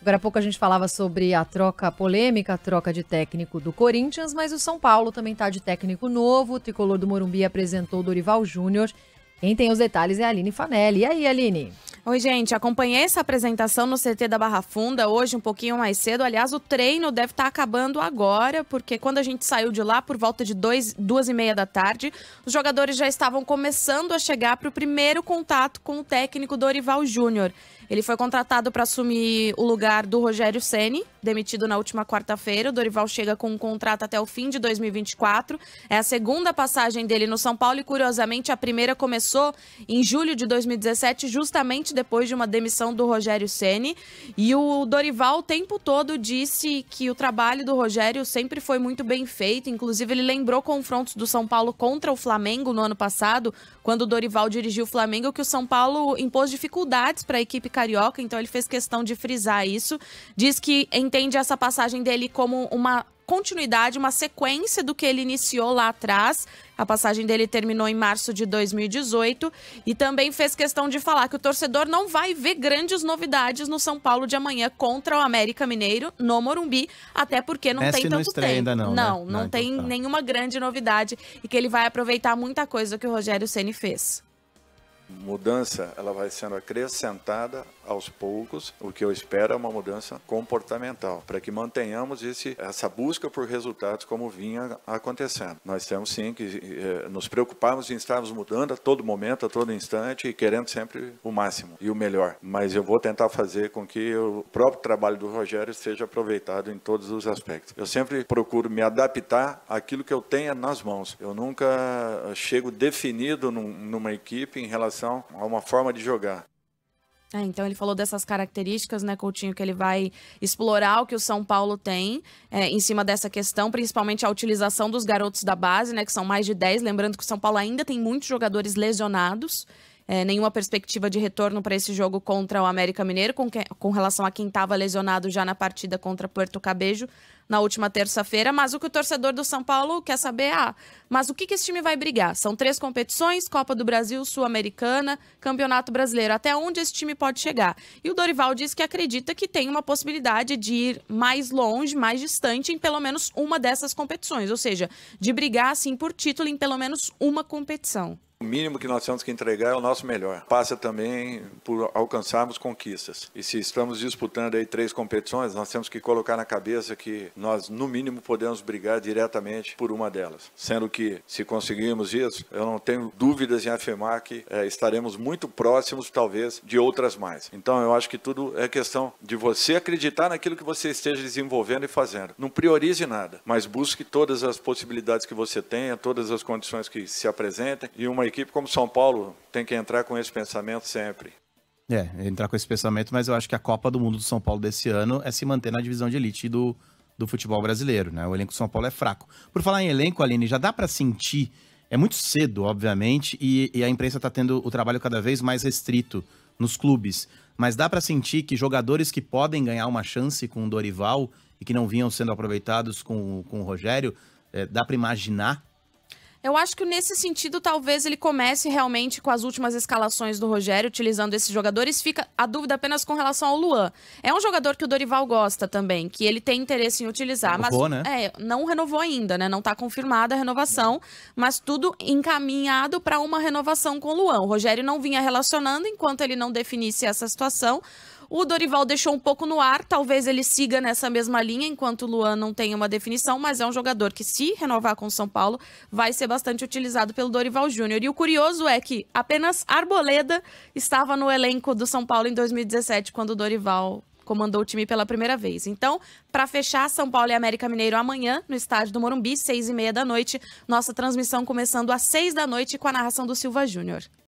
Agora há pouco a gente falava sobre a troca polêmica, a troca de técnico do Corinthians, mas o São Paulo também está de técnico novo. O tricolor do Morumbi apresentou Dorival Júnior. Quem tem os detalhes é a Aline Fanelli. E aí, Aline? Oi, gente. Acompanhei essa apresentação no CT da Barra Funda hoje, um pouquinho mais cedo. Aliás, o treino deve estar tá acabando agora, porque quando a gente saiu de lá, por volta de dois, duas e meia da tarde, os jogadores já estavam começando a chegar para o primeiro contato com o técnico Dorival Júnior. Ele foi contratado para assumir o lugar do Rogério Ceni, demitido na última quarta-feira. O Dorival chega com um contrato até o fim de 2024. É a segunda passagem dele no São Paulo e, curiosamente, a primeira começou em julho de 2017, justamente depois de uma demissão do Rogério Ceni. E o Dorival o tempo todo disse que o trabalho do Rogério sempre foi muito bem feito. Inclusive, ele lembrou confrontos do São Paulo contra o Flamengo no ano passado, quando o Dorival dirigiu o Flamengo, que o São Paulo impôs dificuldades para a equipe carioca, então ele fez questão de frisar isso. Diz que entende essa passagem dele como uma continuidade, uma sequência do que ele iniciou lá atrás. A passagem dele terminou em março de 2018 e também fez questão de falar que o torcedor não vai ver grandes novidades no São Paulo de amanhã contra o América Mineiro no Morumbi, até porque não tem tanto não tempo. Ainda não, não, né? não, não ah, então tem tá. nenhuma grande novidade e que ele vai aproveitar muita coisa que o Rogério Ceni fez. Mudança, ela vai sendo acrescentada aos poucos, o que eu espero é uma mudança comportamental, para que mantenhamos esse, essa busca por resultados como vinha acontecendo. Nós temos sim que eh, nos preocuparmos em estarmos mudando a todo momento, a todo instante e querendo sempre o máximo e o melhor. Mas eu vou tentar fazer com que o próprio trabalho do Rogério seja aproveitado em todos os aspectos. Eu sempre procuro me adaptar àquilo que eu tenha nas mãos. Eu nunca eh, chego definido num, numa equipe em relação a uma forma de jogar. É, então ele falou dessas características, né, Coutinho, que ele vai explorar o que o São Paulo tem é, em cima dessa questão, principalmente a utilização dos garotos da base, né, que são mais de 10. Lembrando que o São Paulo ainda tem muitos jogadores lesionados é, nenhuma perspectiva de retorno para esse jogo contra o América Mineiro, com, que, com relação a quem estava lesionado já na partida contra Puerto Cabejo na última terça-feira. Mas o que o torcedor do São Paulo quer saber é: ah, mas o que, que esse time vai brigar? São três competições: Copa do Brasil, Sul-Americana, Campeonato Brasileiro. Até onde esse time pode chegar? E o Dorival diz que acredita que tem uma possibilidade de ir mais longe, mais distante, em pelo menos uma dessas competições, ou seja, de brigar assim por título em pelo menos uma competição. O mínimo que nós temos que entregar é o nosso melhor. Passa também por alcançarmos conquistas. E se estamos disputando aí três competições, nós temos que colocar na cabeça que nós, no mínimo, podemos brigar diretamente por uma delas. Sendo que, se conseguirmos isso, eu não tenho dúvidas em afirmar que é, estaremos muito próximos, talvez, de outras mais. Então, eu acho que tudo é questão de você acreditar naquilo que você esteja desenvolvendo e fazendo. Não priorize nada, mas busque todas as possibilidades que você tenha, todas as condições que se apresentem e uma equipe como São Paulo tem que entrar com esse pensamento sempre. É, entrar com esse pensamento, mas eu acho que a Copa do Mundo do São Paulo desse ano é se manter na divisão de elite do, do futebol brasileiro, né? O elenco do São Paulo é fraco. Por falar em elenco, Aline, já dá para sentir, é muito cedo, obviamente, e, e a imprensa está tendo o trabalho cada vez mais restrito nos clubes, mas dá para sentir que jogadores que podem ganhar uma chance com o Dorival e que não vinham sendo aproveitados com, com o Rogério, é, dá para imaginar eu acho que nesse sentido, talvez ele comece realmente com as últimas escalações do Rogério, utilizando esses jogadores. Fica a dúvida apenas com relação ao Luan. É um jogador que o Dorival gosta também, que ele tem interesse em utilizar. Renovou, mas, né? É, não renovou ainda, né? Não está confirmada a renovação, mas tudo encaminhado para uma renovação com o Luan. O Rogério não vinha relacionando enquanto ele não definisse essa situação. O Dorival deixou um pouco no ar, talvez ele siga nessa mesma linha, enquanto o Luan não tem uma definição, mas é um jogador que, se renovar com o São Paulo, vai ser bastante utilizado pelo Dorival Júnior. E o curioso é que apenas Arboleda estava no elenco do São Paulo em 2017, quando o Dorival comandou o time pela primeira vez. Então, para fechar, São Paulo e América Mineiro amanhã, no estádio do Morumbi, seis e meia da noite. Nossa transmissão começando às seis da noite com a narração do Silva Júnior.